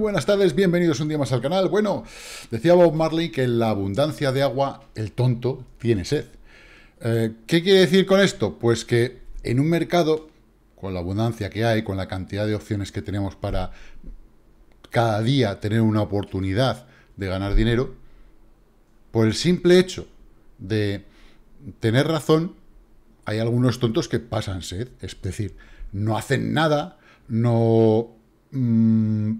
buenas tardes, bienvenidos un día más al canal. Bueno, decía Bob Marley que en la abundancia de agua el tonto tiene sed. Eh, ¿Qué quiere decir con esto? Pues que en un mercado, con la abundancia que hay, con la cantidad de opciones que tenemos para cada día tener una oportunidad de ganar dinero, por el simple hecho de tener razón, hay algunos tontos que pasan sed, es decir, no hacen nada, no mm,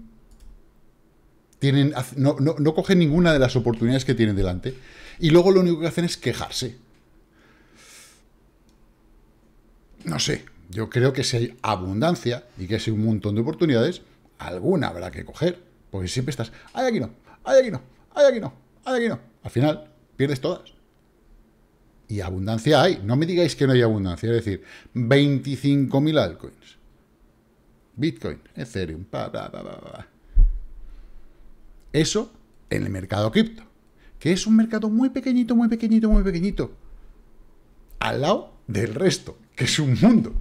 tienen, no, no, no, cogen ninguna de las oportunidades que tienen delante. Y luego lo único que hacen es quejarse. No sé, yo creo que si hay abundancia y que hay un montón de oportunidades, alguna habrá que coger. Porque siempre estás, hay aquí no, hay aquí no, hay aquí no, hay aquí no. Al final, pierdes todas. Y abundancia hay. No me digáis que no hay abundancia. Es decir, 25.000 altcoins. Bitcoin, Ethereum, pa, pa, pa. Eso en el mercado cripto, que es un mercado muy pequeñito, muy pequeñito, muy pequeñito, al lado del resto, que es un mundo.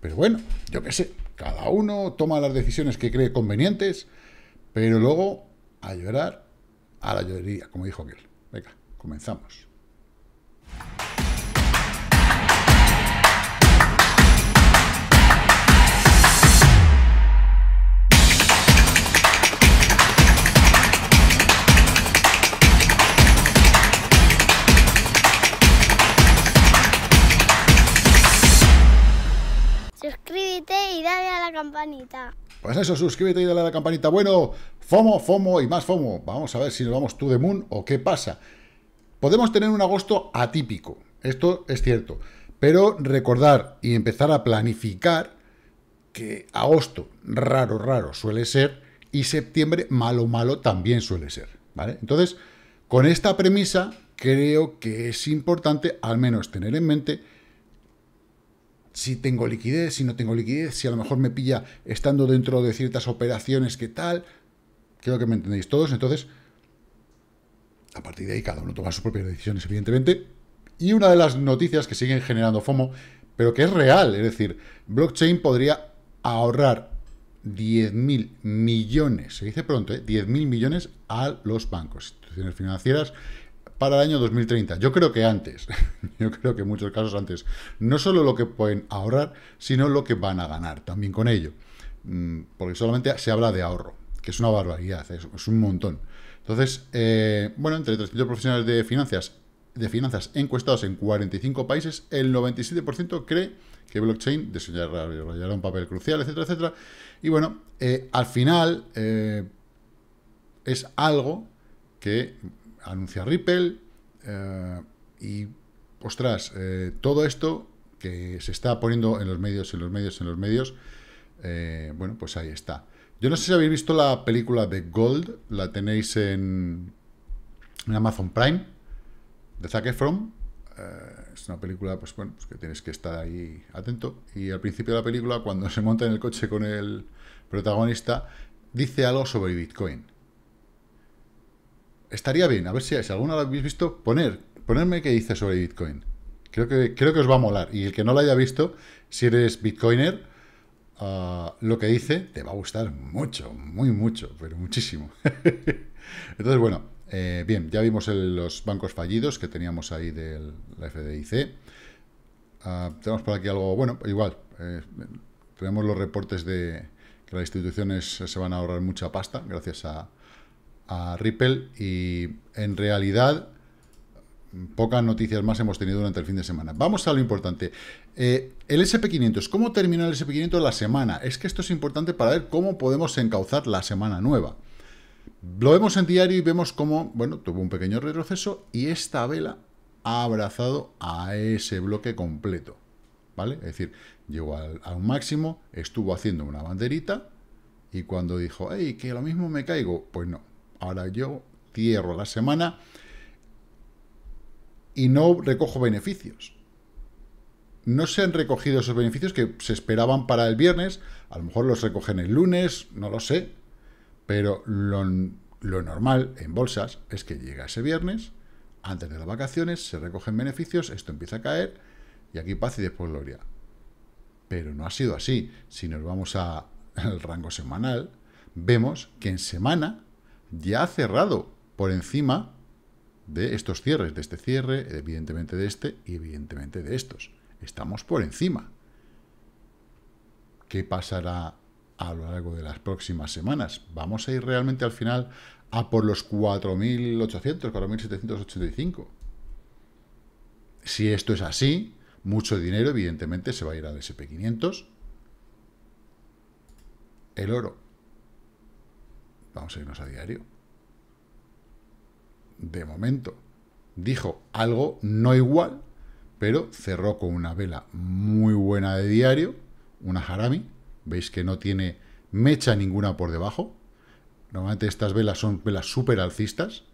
Pero bueno, yo qué sé, cada uno toma las decisiones que cree convenientes, pero luego a llorar a la llorería, como dijo Gil. Venga, comenzamos. campanita. Pues eso, suscríbete y dale a la campanita. Bueno, FOMO, FOMO y más FOMO. Vamos a ver si nos vamos to the moon o qué pasa. Podemos tener un agosto atípico, esto es cierto, pero recordar y empezar a planificar que agosto raro, raro suele ser y septiembre malo, malo también suele ser, ¿vale? Entonces, con esta premisa creo que es importante al menos tener en mente si tengo liquidez, si no tengo liquidez, si a lo mejor me pilla estando dentro de ciertas operaciones que tal. Creo que me entendéis todos. Entonces, a partir de ahí cada uno toma sus propias decisiones, evidentemente. Y una de las noticias que siguen generando FOMO, pero que es real, es decir, blockchain podría ahorrar 10.000 millones, se dice pronto, 10.000 ¿eh? millones a los bancos, instituciones financieras para el año 2030. Yo creo que antes, yo creo que en muchos casos antes. No solo lo que pueden ahorrar, sino lo que van a ganar también con ello. Mm, porque solamente se habla de ahorro, que es una barbaridad, es, un montón. Entonces, eh, bueno, entre 300 profesionales de finanzas, de finanzas encuestados en 45 países, el 97% cree que blockchain desarrollará un papel crucial, etcétera, etcétera. Y bueno, eh, al final eh, es algo que anuncia Ripple, eh, y, ostras, eh, todo esto que se está poniendo en los medios, en los medios, en los medios, eh, bueno, pues ahí está. Yo no sé si habéis visto la película de Gold, la tenéis en, en Amazon Prime, de Zac Efron, es una película, pues bueno, pues que tienes que estar ahí atento. Y al principio de la película, cuando se monta en el coche con el protagonista, dice algo sobre Bitcoin estaría bien, a ver si, si alguna lo habéis visto, poner, ponerme qué dice sobre Bitcoin. Creo que, creo que os va a molar. Y el que no lo haya visto, si eres Bitcoiner, ah, lo que dice te va a gustar mucho, muy mucho, pero muchísimo. Entonces, bueno, eh, bien, ya vimos los bancos fallidos que teníamos ahí de la FDIC. Ah, tenemos por aquí algo, bueno, igual, eh, tenemos los reportes de que las instituciones se van a ahorrar mucha pasta gracias a, a Ripple y en realidad pocas noticias más hemos tenido durante el fin de semana. Vamos a lo importante. Eh, el SP500, ¿cómo termina el SP500 la semana? Es que esto es importante para ver cómo podemos encauzar la semana nueva. Lo vemos en diario y vemos cómo, bueno, tuvo un pequeño retroceso y esta vela ha abrazado a ese bloque completo, ¿vale? Es decir, llegó al, máximo, estuvo haciendo una banderita y cuando dijo, hey, que lo mismo me caigo, pues no, Ahora yo cierro la semana y no recojo beneficios. No se han recogido esos beneficios que se esperaban para el viernes. A lo mejor los recogen el lunes, no lo sé. Pero lo, normal en bolsas es que llega ese viernes, antes de las vacaciones, se recogen beneficios, esto empieza a caer y aquí paz y después gloria. Pero no ha sido así. Si nos vamos al rango semanal, vemos que en semana ya ha cerrado por encima de estos cierres, de este cierre, evidentemente de este y evidentemente de estos. Estamos por encima. ¿Qué pasará a lo largo de las próximas semanas? ¿Vamos a ir realmente al final a por los 4.800, 4.785? Si esto es así, mucho dinero evidentemente se va a ir al SP500. El oro Vamos a irnos a diario. De momento, dijo algo no igual, pero cerró con una vela muy buena de diario, una Harami. Veis que no tiene mecha ninguna por debajo. Normalmente estas velas son velas súper alcistas,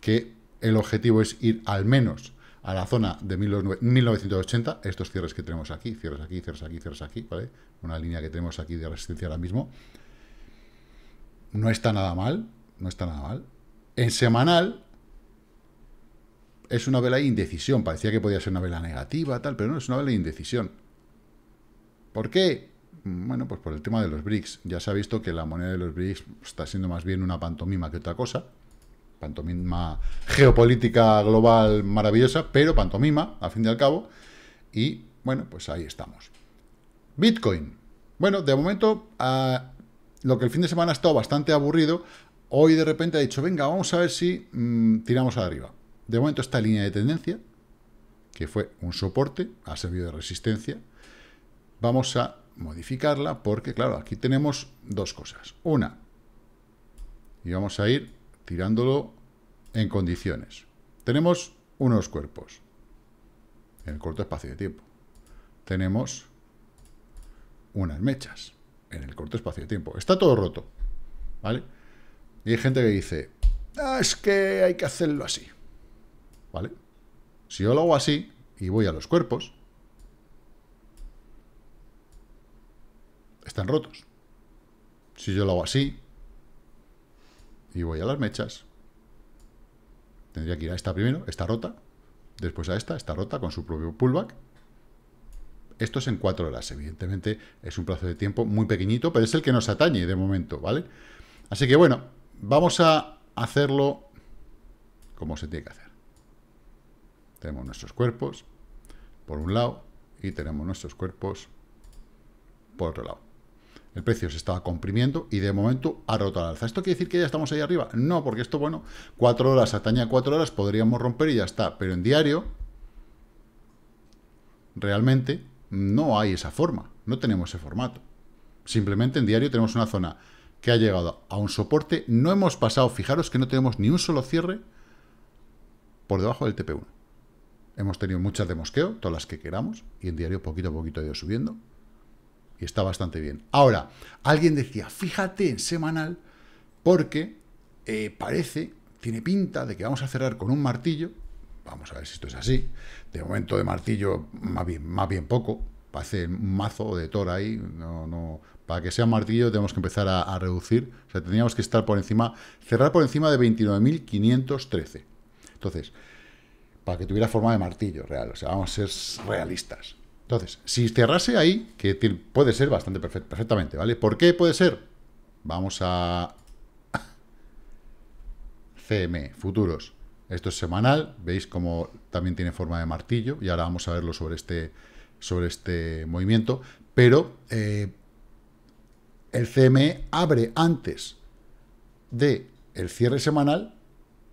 que el objetivo es ir al menos a la zona de 1980, estos cierres que tenemos aquí, cierres aquí, cierres aquí, cierres aquí, ¿vale? Una línea que tenemos aquí de resistencia ahora mismo, no está nada mal, no está nada mal. En semanal es una vela de indecisión, parecía que podía ser una vela negativa, tal, pero no, es una vela de indecisión. ¿Por qué? Bueno, pues por el tema de los BRICS. Ya se ha visto que la moneda de los BRICS está siendo más bien una pantomima que otra cosa. Pantomima geopolítica global maravillosa, pero pantomima, a fin y al cabo. Y bueno, pues ahí estamos. Bitcoin. Bueno, de momento, ah, lo que el fin de semana ha estado bastante aburrido, hoy de repente ha dicho, venga, vamos a ver si mm, tiramos tiramos arriba. De momento esta línea de tendencia, que fue un soporte, ha servido de resistencia, vamos a modificarla porque, claro, aquí tenemos dos cosas. Una, y vamos a ir tirándolo en condiciones. Tenemos unos cuerpos en el corto espacio de tiempo. Tenemos unas mechas en el corto espacio de tiempo. Está todo roto, ¿vale? Y hay gente que dice, ah, es que hay que hacerlo así, ¿vale? Si yo lo hago así y voy a los cuerpos, están rotos. Si yo lo hago así y voy a las mechas, tendría que ir a esta primero, está rota, después a esta, está rota con su propio pullback, esto es en cuatro horas, evidentemente es un plazo de tiempo muy pequeñito, pero es el que nos atañe de momento, ¿vale? Así que bueno, vamos a hacerlo como se tiene que hacer. Tenemos nuestros cuerpos por un lado y tenemos nuestros cuerpos por otro lado. El precio se estaba comprimiendo y de momento ha roto la alza. ¿Esto quiere decir que ya estamos ahí arriba? No, porque esto, bueno, cuatro horas, atañe a cuatro horas, podríamos romper y ya está. Pero en diario, realmente, no hay esa forma, no tenemos ese formato. Simplemente en diario tenemos una zona que ha llegado a un soporte, no hemos pasado, fijaros que no tenemos ni un solo cierre por debajo del TP1. Hemos tenido muchas de mosqueo, todas las que queramos, y en diario poquito a poquito ha ido subiendo, y está bastante bien. Ahora, alguien decía, fíjate en semanal, porque eh, parece, tiene pinta de que vamos a cerrar con un martillo, Vamos a ver si esto es así. De momento de martillo, más bien, más bien poco. Parece un mazo de tora ahí. No, Para que sea martillo tenemos que empezar a, reducir. O sea, tendríamos que estar por encima, cerrar por encima de 29.513. Entonces, para que tuviera forma de martillo real. O sea, vamos a ser realistas. Entonces, si cerrase ahí, que puede ser bastante perfect, perfectamente, ¿vale? ¿Por qué puede ser? Vamos a... CM, futuros. Esto es semanal, veis como también tiene forma de martillo y ahora vamos a verlo sobre este, sobre este movimiento, pero eh, el CME abre antes de el cierre semanal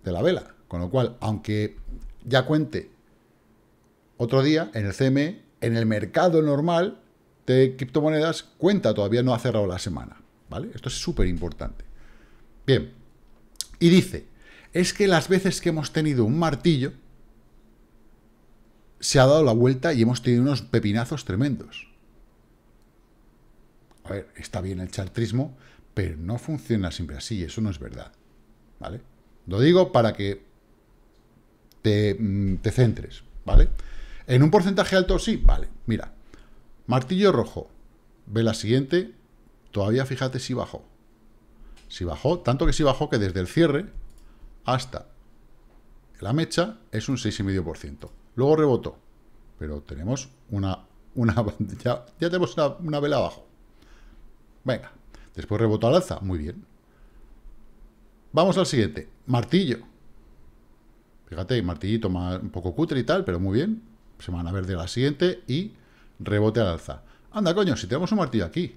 de la vela, con lo cual, aunque ya cuente otro día en el CME, en el mercado normal de criptomonedas, cuenta, todavía no ha cerrado la semana, ¿vale? Esto es súper importante. Bien, y dice, es que las veces que hemos tenido un martillo, se ha dado la vuelta y hemos tenido unos pepinazos tremendos. A ver, está bien el chartrismo, pero no funciona siempre así, eso no es verdad. ¿Vale? Lo digo para que te, mm, te centres, ¿vale? En un porcentaje alto sí, vale, mira. Martillo rojo, ve la siguiente, todavía fíjate si bajó. Si bajó, tanto que si bajó que desde el cierre hasta la mecha es un 6,5%. Luego rebotó, pero tenemos una... una ya, tenemos una, vela abajo. Venga, después rebotó al alza, muy bien. Vamos al siguiente, martillo. Fíjate, martillito un poco cutre y tal, pero muy bien. Se van a ver de la siguiente y rebote al alza. Anda, coño, si tenemos un martillo aquí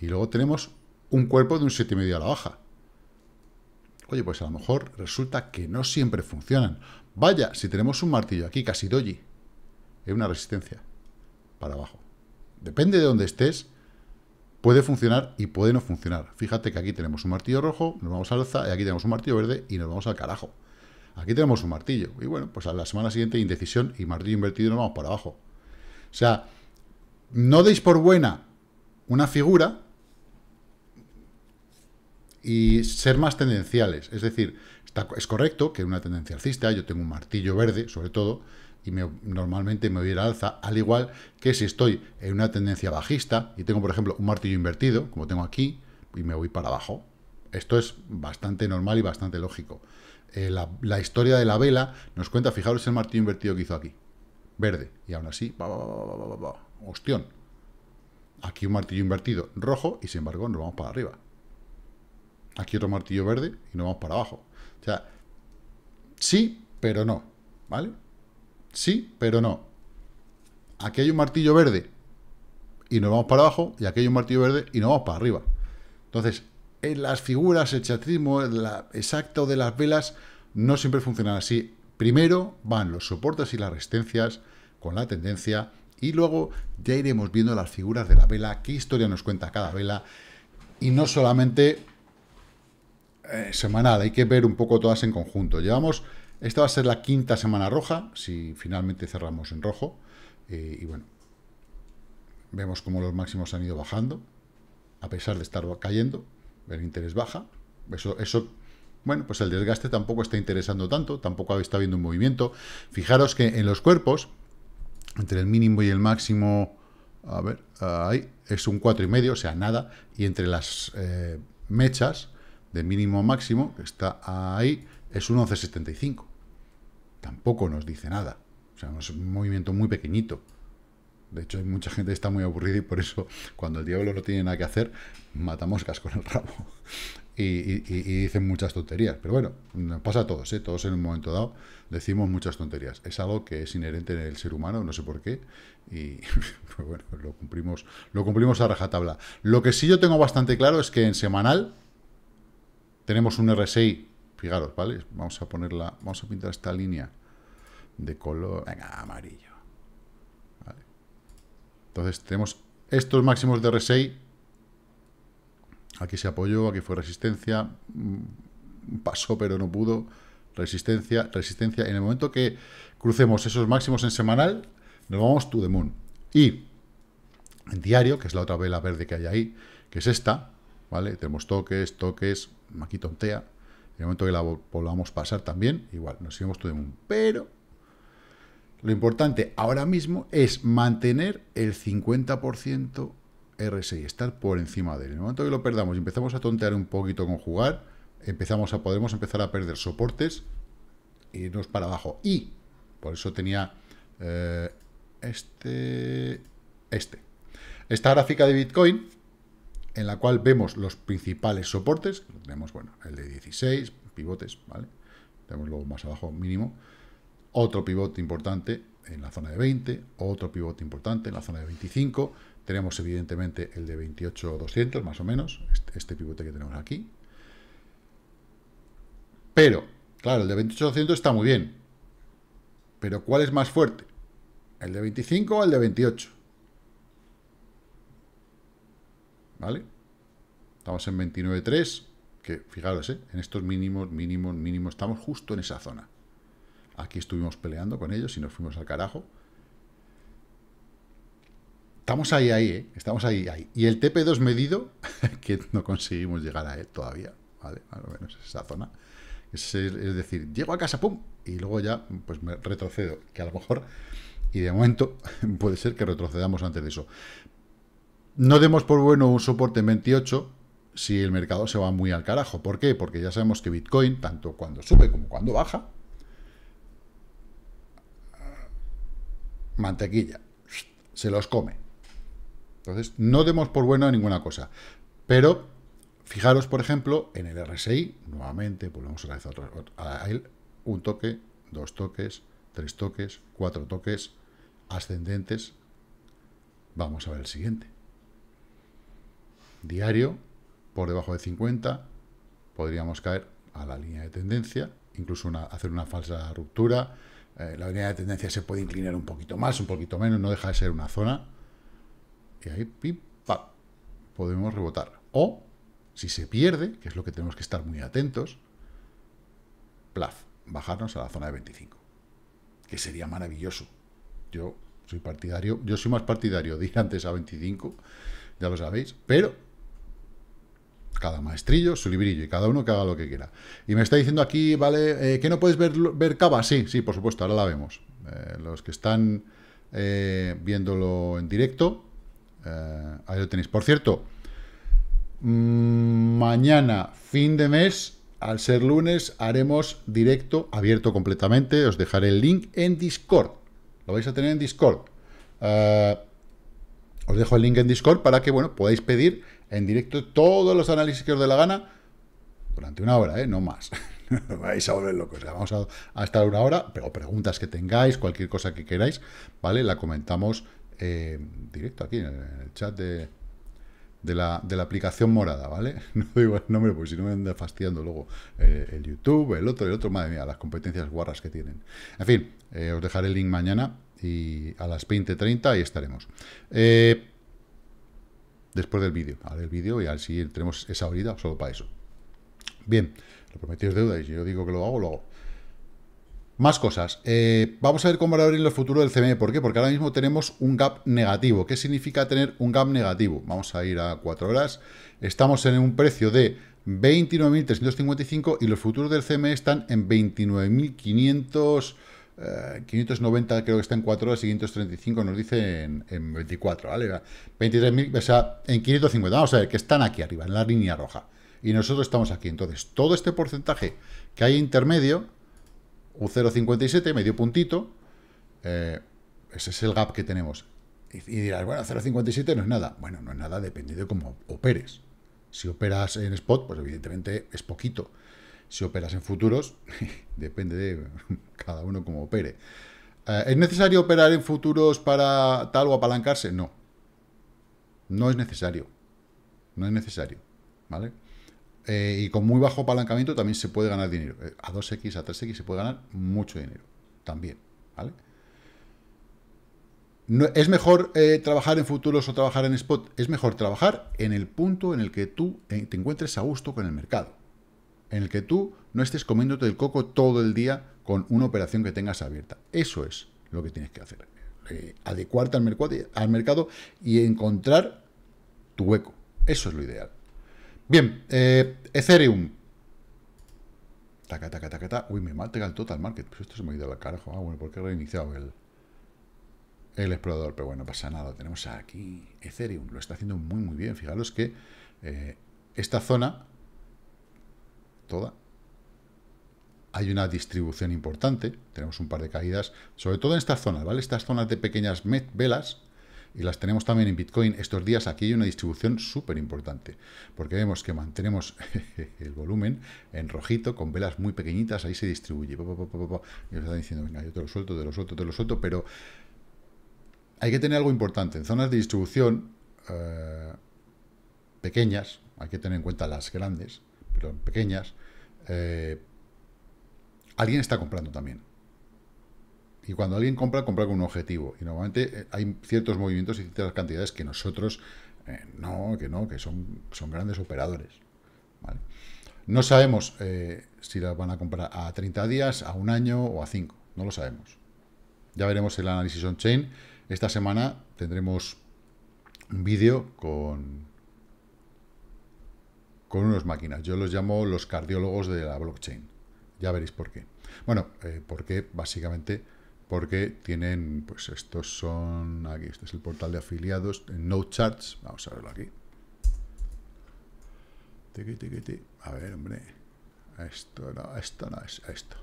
y luego tenemos un cuerpo de un 7,5 a la baja. Oye, pues a lo mejor resulta que no siempre funcionan. Vaya, si tenemos un martillo aquí, casi doji, es una resistencia para abajo. Depende de dónde estés, puede funcionar y puede no funcionar. Fíjate que aquí tenemos un martillo rojo, nos vamos al alza, y aquí tenemos un martillo verde y nos vamos al carajo. Aquí tenemos un martillo. Y bueno, pues a la semana siguiente indecisión y martillo invertido nos vamos para abajo. O sea, no deis por buena una figura y ser más tendenciales. Es decir, está, es correcto que una tendencia alcista, yo tengo un martillo verde, sobre todo, y normalmente me voy a ir al alza, al igual que si estoy en una tendencia bajista y tengo, por ejemplo, un martillo invertido, como tengo aquí, y me voy para abajo. Esto es bastante normal y bastante lógico. la, historia de la vela nos cuenta, fijaros el martillo invertido que hizo aquí, verde, y aún así, bah, Aquí un martillo invertido rojo y sin embargo nos vamos para arriba. Aquí otro martillo verde y nos vamos para abajo. O sea, sí, pero no, ¿vale? Sí, pero no. Aquí hay un martillo verde y nos vamos para abajo, y aquí hay un martillo verde y nos vamos para arriba. Entonces, en las figuras, el chatrismo exacto de las velas no siempre funcionan así. Primero van los soportes y las resistencias con la tendencia y luego ya iremos viendo las figuras de la vela, qué historia nos cuenta cada vela y no solamente eh, semanal, hay que ver un poco todas en conjunto. Llevamos, esta va a ser la quinta semana roja, si finalmente cerramos en rojo, eh, y bueno, vemos cómo los máximos han ido bajando, a pesar de estar cayendo, el interés baja, eso, eso bueno, pues el desgaste tampoco está interesando tanto, tampoco está habiendo un movimiento. Fijaros que en los cuerpos, entre el mínimo y el máximo, a ver, ahí, es un 4,5, o sea, nada, y entre las eh, mechas, de mínimo a máximo, que está ahí, es un 11.75. Tampoco nos dice nada. O sea, es un movimiento muy pequeñito. De hecho, hay mucha gente que está muy aburrida y por eso, cuando el diablo no tiene nada que hacer, mata moscas con el rabo. Y, dicen muchas tonterías. Pero bueno, nos pasa a todos, ¿eh? Todos en un momento dado decimos muchas tonterías. Es algo que es inherente en el ser humano, no sé por qué. Y pues bueno, lo cumplimos, lo cumplimos a rajatabla. Lo que sí yo tengo bastante claro es que en semanal tenemos un RSI, fijaros, ¿vale? Vamos a ponerla, vamos a pintar esta línea de color, venga, amarillo. Entonces tenemos estos máximos de R6. aquí se apoyó, aquí fue resistencia, mm, pasó pero no pudo, resistencia, resistencia, en el momento que crucemos esos máximos en semanal, nos vamos to the moon. Y en diario, que es la otra vela verde que hay ahí, que es esta, ¿vale? Tenemos toques, toques, aquí tontea. En el momento que la volvamos a pasar también, igual, nos seguimos todo mundo. Pero lo importante ahora mismo es mantener el 50% RSI, estar por encima de él. En el momento que lo perdamos y empezamos a tontear un poquito con jugar, empezamos a, podemos empezar a perder soportes e irnos para abajo. Y por eso tenía eh, este, este. Esta gráfica de Bitcoin en la cual vemos los principales soportes, tenemos, bueno, el de 16, pivotes, ¿vale? Tenemos luego más abajo mínimo, otro pivote importante en la zona de 20, otro pivote importante en la zona de 25, tenemos evidentemente el de 28-200, más o menos, este, este, pivote que tenemos aquí. Pero, claro, el de 28-200 está muy bien, pero ¿cuál es más fuerte? ¿El de 25 o el de 28? ¿vale? Estamos en 29.3, que fijaros, ¿eh? en estos mínimos, mínimos, mínimos, estamos justo en esa zona. Aquí estuvimos peleando con ellos y nos fuimos al carajo. Estamos ahí, ahí, ¿eh? estamos ahí, ahí. Y el TP2 medido, que no conseguimos llegar a él todavía, ¿vale? al menos esa zona. Es, es, decir, llego a casa, pum, y luego ya pues me retrocedo, que a lo mejor, y de momento puede ser que retrocedamos antes de eso no demos por bueno un soporte en 28 si el mercado se va muy al carajo. ¿Por qué? Porque ya sabemos que Bitcoin, tanto cuando sube como cuando baja, mantequilla, se los come. Entonces, no demos por bueno ninguna cosa. Pero, fijaros, por ejemplo, en el RSI, nuevamente, volvemos otra vez a él, un toque, dos toques, tres toques, cuatro toques, ascendentes. Vamos a ver el siguiente diario, por debajo de 50, podríamos caer a la línea de tendencia, incluso hacer una falsa ruptura. Eh, la línea de tendencia se puede inclinar un poquito más, un poquito menos, no deja de ser una zona. Y ahí, pip, podemos rebotar. O, si se pierde, que es lo que tenemos que estar muy atentos, plaf, bajarnos a la zona de 25. Que sería maravilloso. Yo soy partidario, yo soy más partidario de ir antes a 25, ya lo sabéis, pero cada maestrillo su librillo y cada uno que haga lo que quiera. Y me está diciendo aquí, vale, eh, que no puedes ver, ver Cava. Sí, sí, por supuesto, ahora la vemos. Eh, los que están eh, viéndolo en directo, ahí lo tenéis. Por cierto, mm, mañana, fin de mes, al ser lunes, haremos directo abierto completamente. Os dejaré el link en Discord. Lo vais a tener en Discord. Os dejo el link en Discord para que, bueno, podáis pedir en directo todos los análisis que os dé la gana durante una hora, ¿eh? No más. no vais a volver locos. vamos a, estar una hora, pero preguntas que tengáis, cualquier cosa que queráis, ¿vale? La comentamos eh, directo aquí en el, chat de, la, de la, aplicación morada, ¿vale? No digo el nombre porque si no me anda fastidiando luego eh, el YouTube, el otro, el otro, madre mía, las competencias guarras que tienen. En fin, eh, os dejaré el link mañana y a las 20.30 ahí estaremos. Eh, después del vídeo, el vídeo y al tenemos esa horita solo para eso. Bien, lo prometíos deuda y yo digo que lo hago, lo Más cosas. Eh, vamos a ver cómo va a abrir el futuro del CME. ¿Por qué? Porque ahora mismo tenemos un gap negativo. ¿Qué significa tener un gap negativo? Vamos a ir a 4 horas. Estamos en un precio de 29.355 y los futuros del CME están en 29.500... 590 eh, creo que está en 4 horas 535 nos dice en, 24, ¿vale? 23.000, o sea, en 550. Vamos a ver, que están aquí arriba, en la línea roja. Y nosotros estamos aquí. Entonces, todo este porcentaje que hay intermedio, un 0,57, medio puntito, eh, ese es el gap que tenemos. Y, dirás, bueno, 0,57 no es nada. Bueno, no es nada dependiendo de cómo operes. Si operas en spot, pues evidentemente es poquito. Si operas en futuros, depende de cada uno como opere. Eh, ¿Es necesario operar en futuros para tal o apalancarse? No. No es necesario. No es necesario. ¿Vale? Eh, y con muy bajo apalancamiento también se puede ganar dinero. Eh, a 2X, a 3X se puede ganar mucho dinero. También. ¿Vale? No, ¿Es mejor trabajar en futuros o trabajar en spot? Es mejor trabajar en el punto en el que tú te encuentres a gusto con el mercado en el que tú no estés comiéndote el coco todo el día con una operación que tengas abierta. Eso es lo que tienes que hacer. Eh, adecuarte al, mercado, al mercado y encontrar tu hueco. Eso es lo ideal. Bien, eh, Ethereum. Taca, taca, taca, taca. Uy, me mate el total market. Pues esto se me ha ido al carajo. Ah, bueno, porque he reiniciado el, el explorador. Pero bueno, pasa nada. Tenemos aquí Ethereum. Lo está haciendo muy, muy bien. Fijaros que eh, esta zona toda. Hay una distribución importante, tenemos un par de caídas, sobre todo en estas zonas, ¿vale? Estas zonas de pequeñas velas, y las tenemos también en Bitcoin estos días, aquí hay una distribución súper importante, porque vemos que mantenemos el volumen en rojito, con velas muy pequeñitas, ahí se distribuye, y están diciendo, venga, yo te lo suelto, te lo suelto, te lo suelto, pero hay que tener algo importante, en zonas de distribución eh, pequeñas, hay que tener en cuenta las grandes, pequeñas, eh, alguien está comprando también. Y cuando alguien compra, compra con un objetivo. Y normalmente eh, hay ciertos movimientos y ciertas cantidades que nosotros eh, no, que no, que son, son grandes operadores. No sabemos si las van a comprar a 30 días, a un año o a 5. No lo sabemos. Ya veremos el análisis on-chain. Esta semana tendremos un vídeo con, con unos máquinas. Yo los llamo los cardiólogos de la blockchain. Ya veréis por qué. Bueno, eh, ¿por qué? Básicamente porque tienen, pues estos son, aquí, este es el portal de afiliados, no charts, vamos a verlo aquí. A ver, hombre, esto no, esto no, es esto.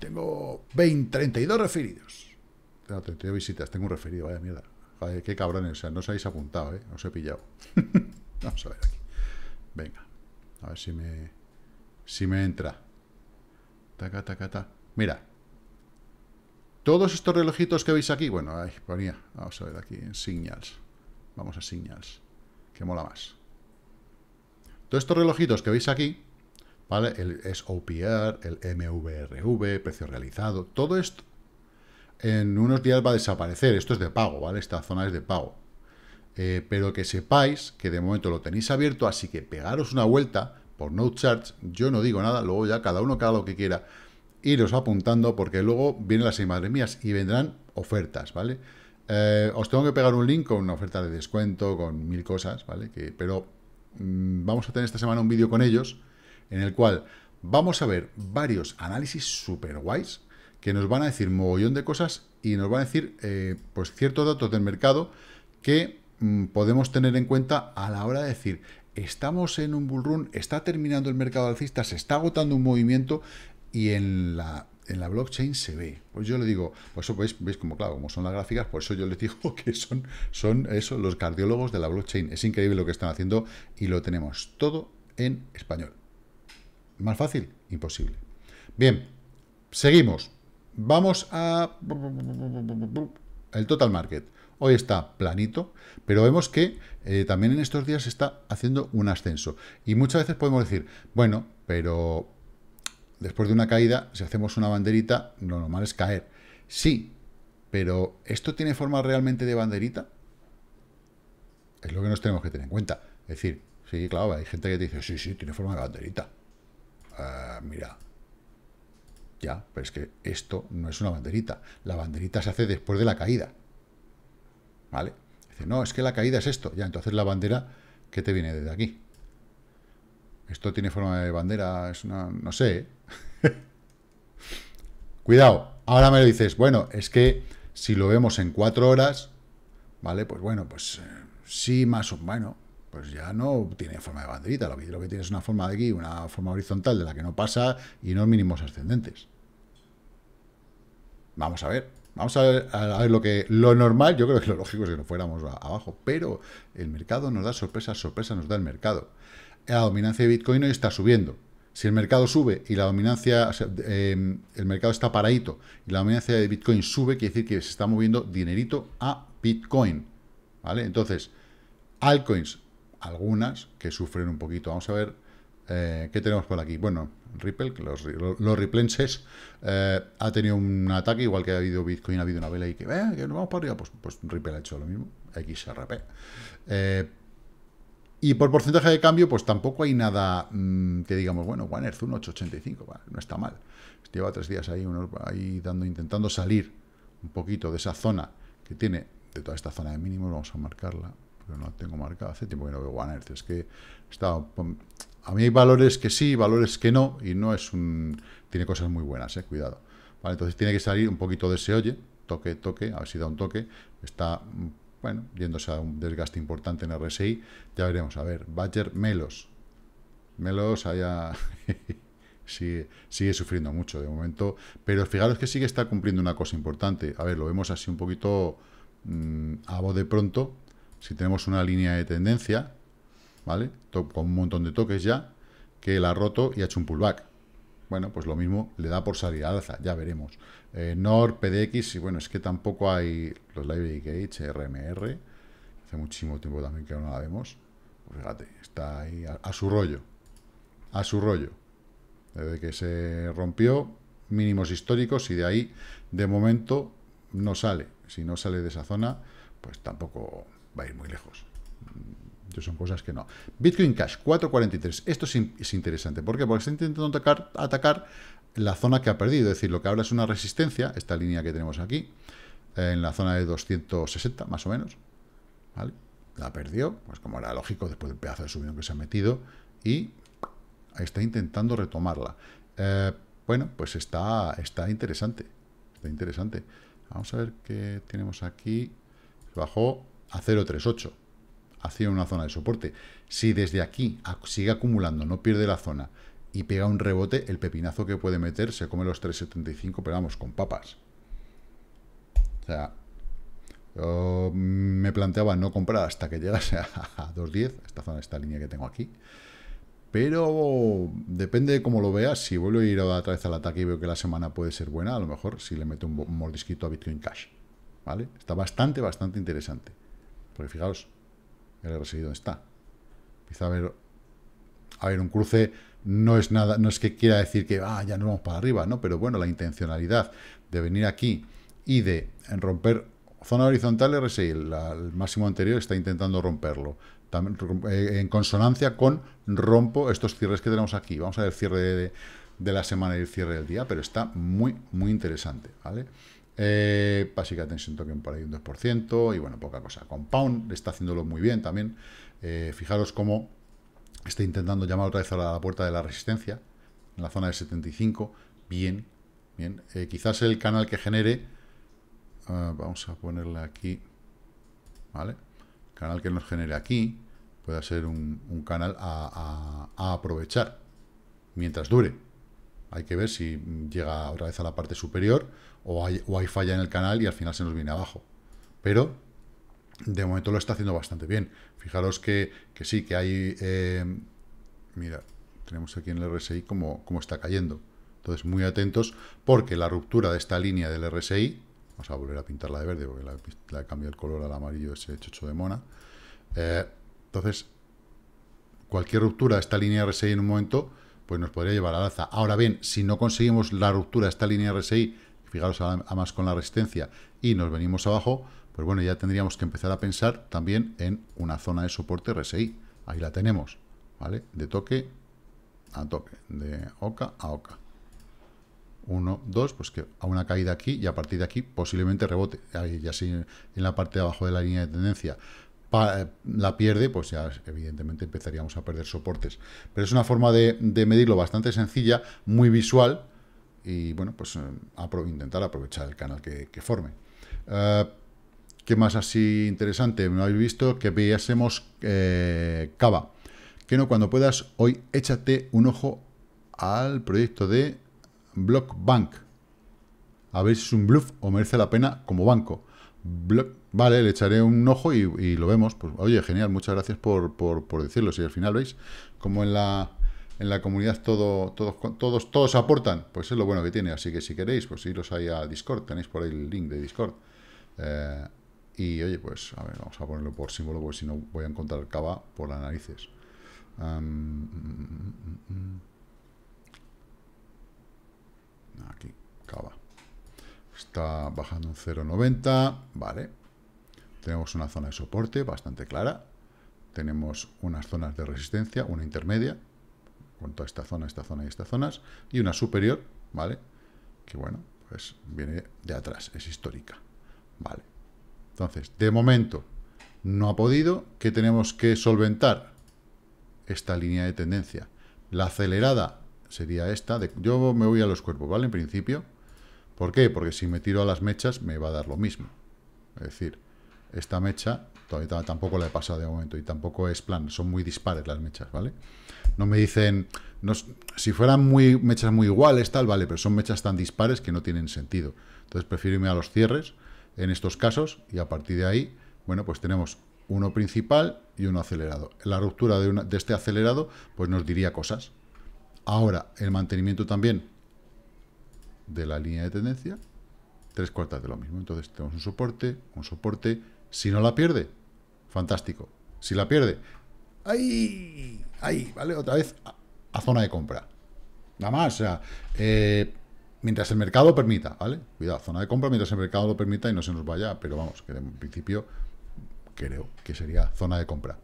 Tengo 20, 32 referidos. Tengo 32 visitas, tengo un referido, vaya mierda. qué cabrones, o sea, no os habéis apuntado, ¿eh? Os he pillado. Vamos a ver aquí. Venga. A ver si me... Si me entra. Taca, taca, taca. Mira. Todos estos relojitos que veis aquí. Bueno, ahí ponía. Vamos a ver aquí. En signals. Vamos a signals. Que mola más. Todos estos relojitos que veis aquí. ¿Vale? El, es OPR, el MVRV, precio realizado. Todo esto en unos días va a desaparecer. Esto es de pago, ¿vale? Esta zona es de pago. Eh, pero que sepáis que de momento lo tenéis abierto, así que pegaros una vuelta por no charge, yo no digo nada, luego ya cada uno cada lo que quiera, iros apuntando porque luego vienen las seis mías y vendrán ofertas, ¿vale? Eh, os tengo que pegar un link con una oferta de descuento, con mil cosas, ¿vale? pero mm, vamos a tener esta semana un vídeo con ellos en el cual vamos a ver varios análisis súper guays que nos van a decir mogollón de cosas y nos van a decir eh, pues ciertos datos del mercado que Mm, podemos tener en cuenta a la hora de decir, estamos en un bull está terminando el mercado alcista, se está agotando un movimiento y en la, blockchain se ve. Pues yo le digo, pues eso veis, veis, como claro, como son las gráficas, por eso yo les digo que son, son eso, los cardiólogos de la blockchain. Es increíble lo que están haciendo y lo tenemos todo en español. ¿Más fácil? Imposible. Bien, seguimos. Vamos a... El total market. Hoy está planito, pero vemos que eh, también en estos días se está haciendo un ascenso. Y muchas veces podemos decir, bueno, pero después de una caída, si hacemos una banderita, lo normal es caer. Sí, pero ¿esto tiene forma realmente de banderita? Es lo que nos tenemos que tener en cuenta. Es decir, sí, claro, hay gente que te dice, sí, sí, tiene forma de banderita. Ah, mira, ya, pero es que esto no es una banderita. La banderita se hace después de la caída. ¿Vale? Dice, no, es que la caída es esto. Ya, entonces la bandera, ¿qué te viene desde aquí? Esto tiene forma de bandera, no sé. ¿eh? Cuidado, ahora me lo dices, bueno, es que si lo vemos en cuatro horas, ¿vale? Pues bueno, pues eh, sí, más o menos, pues ya no tiene forma de banderita, lo que, lo que tiene es una forma de aquí, una forma horizontal de la que no pasa y no mínimos ascendentes. Vamos a ver, Vamos a ver, lo que lo normal, yo creo que lo lógico es que no fuéramos abajo, pero el mercado nos da sorpresa, sorpresa nos da el mercado. La dominancia de Bitcoin hoy está subiendo. Si el mercado sube y la dominancia, em, el mercado está paradito y la dominancia de Bitcoin sube, quiere decir que se está moviendo dinerito a Bitcoin. ¿Vale? Entonces, altcoins, algunas que sufren un poquito. Vamos a ver eh, qué tenemos por aquí. Bueno, Ripple, que los, los riplenses, eh, ha tenido un ataque, igual que ha habido Bitcoin, ha habido una vela y que, vea, eh, que nos vamos para arriba, pues, pues Ripple ha hecho lo mismo, XRP. Eh, y por porcentaje de cambio, pues tampoco hay nada mm, que digamos, bueno, One Earth 1,885, no está mal. Lleva tres días ahí, uno, ahí dando, intentando salir un poquito de esa zona que tiene, de toda esta zona de mínimos, vamos a marcarla, pero no tengo marcado Hace tiempo que no veo One Earth. Es que está, a mí hay valores que sí, valores que no, y no es un... Tiene cosas muy buenas, eh, cuidado. entonces tiene que salir un poquito de ese oye, toque, toque, a ver si da un toque. Está, bueno, yéndose a un desgaste importante en RSI. Ya veremos, a ver, Badger Melos. Melos haya... Sigue, sigue, sufriendo mucho de momento. Pero fijaros que sigue... está cumpliendo una cosa importante. A ver, lo vemos así un poquito mm, a voz de pronto, si tenemos una línea de tendencia, ¿vale? Con un montón de toques ya, que la ha roto y ha hecho un pullback. Bueno, pues lo mismo le da por salir alza, ya veremos. Eh, NOR, PDX, y bueno, es que tampoco hay los Live Gauge, RMR, hace muchísimo tiempo también que no la vemos. Pues fíjate, está ahí a su rollo, a su rollo. Desde que se rompió, mínimos históricos, y de ahí, de momento, no sale. Si no sale de esa zona, pues tampoco va a ir muy lejos. Mm, son cosas que no. Bitcoin Cash, 4.43. Esto es, interesante. ¿Por qué? Porque está intentando atacar, la zona que ha perdido. Es decir, lo que habla es una resistencia, esta línea que tenemos aquí, eh, en la zona de 260, más o menos. ¿Vale? La perdió, pues como era lógico, después del pedazo de subido que se ha metido. Y está intentando retomarla. Eh, bueno, pues está, está interesante. Está interesante. Vamos a ver qué tenemos aquí. Bajó a 0,38 hacia una zona de soporte. Si desde aquí sigue acumulando, no pierde la zona y pega un rebote, el pepinazo que puede meter se come los 3,75, pero vamos, con papas. O sea, me planteaba no comprar hasta que llegase a 2,10, esta zona, esta línea que tengo aquí. Pero depende de cómo lo veas. Si vuelvo a ir otra vez al ataque y veo que la semana puede ser buena, a lo mejor si le meto un mordisquito a Bitcoin Cash. ¿Vale? Está bastante, bastante interesante. Porque fijaos, el RSI está. a ver, un cruce, no es nada, no es que quiera decir que ah, ya no vamos para arriba, ¿no? Pero bueno, la intencionalidad de venir aquí y de romper zona horizontal RSI, la, el máximo anterior está intentando romperlo. También, eh, en consonancia con rompo estos cierres que tenemos aquí. Vamos a ver el cierre de, de la semana y el cierre del día, pero está muy, muy interesante, ¿vale? Eh, tensión Attention Token por ahí un 2%. Y bueno, poca cosa. Compound está haciéndolo muy bien también. Eh, fijaros cómo está intentando llamar otra vez a la puerta de la resistencia. En la zona de 75. Bien. Bien. Eh, quizás el canal que genere... Ah, vamos a ponerle aquí. ¿Vale? El canal que nos genere aquí. Puede ser un, canal a aprovechar. Mientras dure. Hay que ver si llega otra vez a la parte superior o hay, falla en el canal y al final se nos viene abajo. Pero de momento lo está haciendo bastante bien. Fijaros que, sí, que hay... Eh, mira, tenemos aquí en el RSI cómo está cayendo. Entonces, muy atentos, porque la ruptura de esta línea del RSI, vamos a volver a pintarla de verde, porque la, he cambiado el color al amarillo ese chocho de mona. Eh, entonces, cualquier ruptura de esta línea RSI en un momento pues nos podría llevar al alza. Ahora bien, si no conseguimos la ruptura de esta línea RSI, fijaros a, más con la resistencia, y nos venimos abajo, pues bueno, ya tendríamos que empezar a pensar también en una zona de soporte RSI. Ahí la tenemos, ¿vale? De toque a toque, de oca a oca. ...uno, dos, pues que a una caída aquí y a partir de aquí posiblemente rebote. Ahí ya sí en la parte de abajo de la línea de tendencia. Eh, la pierde, pues ya evidentemente empezaríamos a perder soportes. Pero es una forma de, medirlo bastante sencilla, muy visual y bueno, pues eh, intentar aprovechar el canal que, forme. Eh, ¿Qué más así interesante? ¿No habéis visto? Que veíamos eh, Cava. Que no, cuando puedas, hoy échate un ojo al proyecto de Blockbank. A ver si es un bluff o merece la pena como banco. Vale, le echaré un ojo y, lo vemos. Pues, oye, genial, muchas gracias por, decirlo. Si al final veis, como en la, en la comunidad todo, todos, todos, todos aportan, pues es lo bueno que tiene. Así que si queréis, pues iros ahí a Discord, tenéis por ahí el link de Discord. Eh, y oye, pues, a ver, vamos a ponerlo por símbolo, porque si no voy a encontrar cava por las narices. Mm, mm, mm, aquí, cava. Está bajando un 0,90, vale. Tenemos una zona de soporte bastante clara. Tenemos unas zonas de resistencia, una intermedia, con a esta zona, esta zona y estas zonas, y una superior, ¿vale? Que bueno, pues viene de atrás, es histórica, ¿vale? Entonces, de momento no ha podido, que tenemos que solventar? Esta línea de tendencia. La acelerada sería esta, de, yo me voy a los cuerpos, ¿vale? En principio, ¿por qué? Porque si me tiro a las mechas me va a dar lo mismo. Es decir, esta mecha todavía tampoco la he pasado de momento y tampoco es plan, son muy dispares las mechas, ¿vale? No me dicen, no, si fueran muy mechas muy iguales, tal, vale, pero son mechas tan dispares que no tienen sentido. Entonces prefiero irme a los cierres en estos casos y a partir de ahí, bueno, pues tenemos uno principal y uno acelerado. La ruptura de este acelerado, pues nos diría cosas. Ahora, el mantenimiento también de la línea de tendencia, tres cuartas de lo mismo. Entonces tenemos un soporte, un soporte, si no la pierde, fantástico. Si la pierde, ahí, ahí, ¿Vale? Otra vez a, zona de compra. Nada más, o sea, eh, mientras el mercado permita, ¿vale? Cuidado, zona de compra mientras el mercado lo permita y no se nos vaya, pero vamos, que en principio creo que sería zona de compra.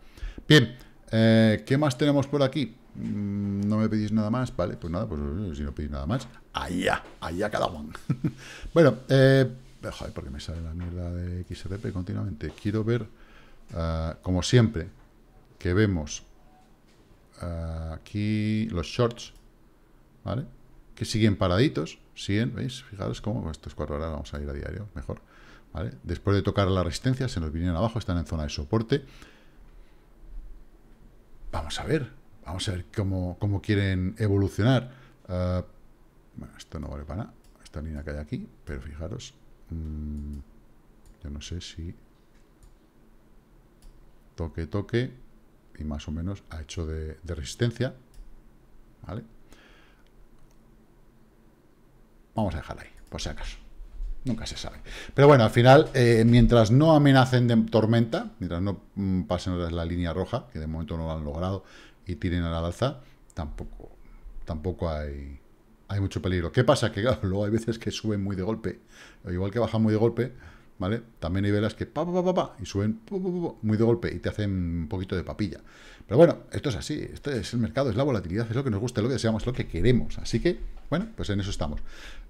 Bien, eh, ¿qué más tenemos por aquí? Mm, no me pedís nada más, vale, pues nada, pues eh, si no pedís nada más, allá, allá cada uno. bueno, eh, joder, porque me sale la mierda de XRP continuamente. Quiero ver, ah, como siempre, que vemos ah, aquí los shorts, ¿vale? Que siguen paraditos, siguen, ¿veis? Fijaros cómo estos cuatro horas vamos a ir a diario, mejor, ¿vale? Después de tocar la resistencia, se nos vinieron abajo, están en zona de soporte. Vamos a ver, vamos a ver cómo, quieren evolucionar. Ah, bueno, esto no vale para nada, esta línea que hay aquí, pero fijaros, Mm, yo no sé si... Toque, toque. Y más o menos ha hecho de, resistencia. ¿Vale? Vamos a dejarla ahí, por si acaso. Nunca se sabe. Pero bueno, al final, eh, mientras no amenacen de tormenta, mientras no mm, pasen pasen la línea roja, que de momento no lo han logrado, y tiren a la alza, tampoco, tampoco hay hay mucho peligro. ¿Qué pasa? Que claro, luego hay veces que suben muy de golpe. o Igual que bajan muy de golpe, ¿vale? También hay velas que pa, pa, pa, pa, y suben muy de golpe y te hacen un poquito de papilla. Pero bueno, esto es así, esto es el mercado, es la volatilidad, es lo que nos gusta, lo que deseamos, es lo que queremos. Así que, bueno, pues en eso estamos.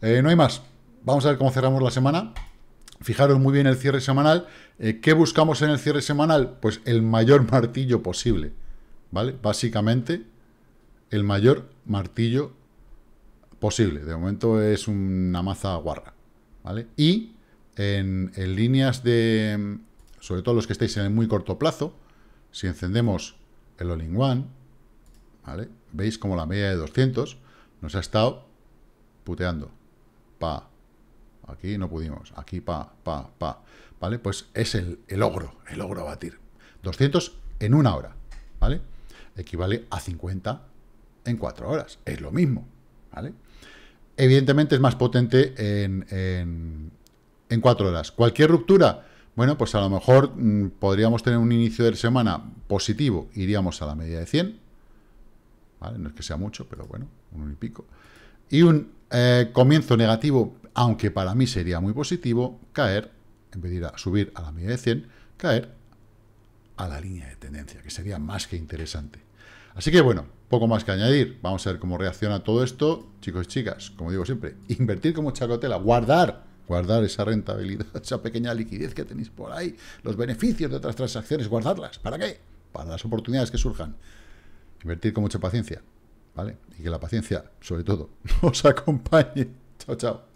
Eh, no hay más. Vamos a ver cómo cerramos la semana. Fijaros muy bien el cierre semanal. Eh, ¿Qué buscamos en el cierre semanal? Pues el mayor martillo posible, ¿vale? Básicamente, el mayor martillo posible posible. De momento es una maza guarra, ¿vale? Y en, líneas de, sobre todo los que estéis en el muy corto plazo, si encendemos el all One, ¿vale? Veis como la media de 200 nos ha estado puteando. Pa, aquí no pudimos, aquí pa, pa, pa, ¿vale? Pues es el, el ogro, el ogro a batir. 200 en una hora, ¿vale? Equivale a 50 en cuatro horas, es lo mismo, ¿vale? evidentemente es más potente en, en, cuatro horas. Cualquier ruptura, bueno, pues a lo mejor mm, podríamos tener un inicio de semana positivo, iríamos a la media de 100, ¿vale? No es que sea mucho, pero bueno, uno y pico. Y un eh, comienzo negativo, aunque para mí sería muy positivo, caer, en vez de a subir a la media de 100, caer a la línea de tendencia, que sería más que interesante. Así que bueno, poco más que añadir. Vamos a ver cómo reacciona todo esto. Chicos y chicas, como digo siempre, invertir como chacotela, guardar, guardar esa rentabilidad, esa pequeña liquidez que tenéis por ahí, los beneficios de otras transacciones, guardarlas. ¿Para qué? Para las oportunidades que surjan. Invertir con mucha paciencia, ¿vale? Y que la paciencia, sobre todo, os acompañe. Chao, chao.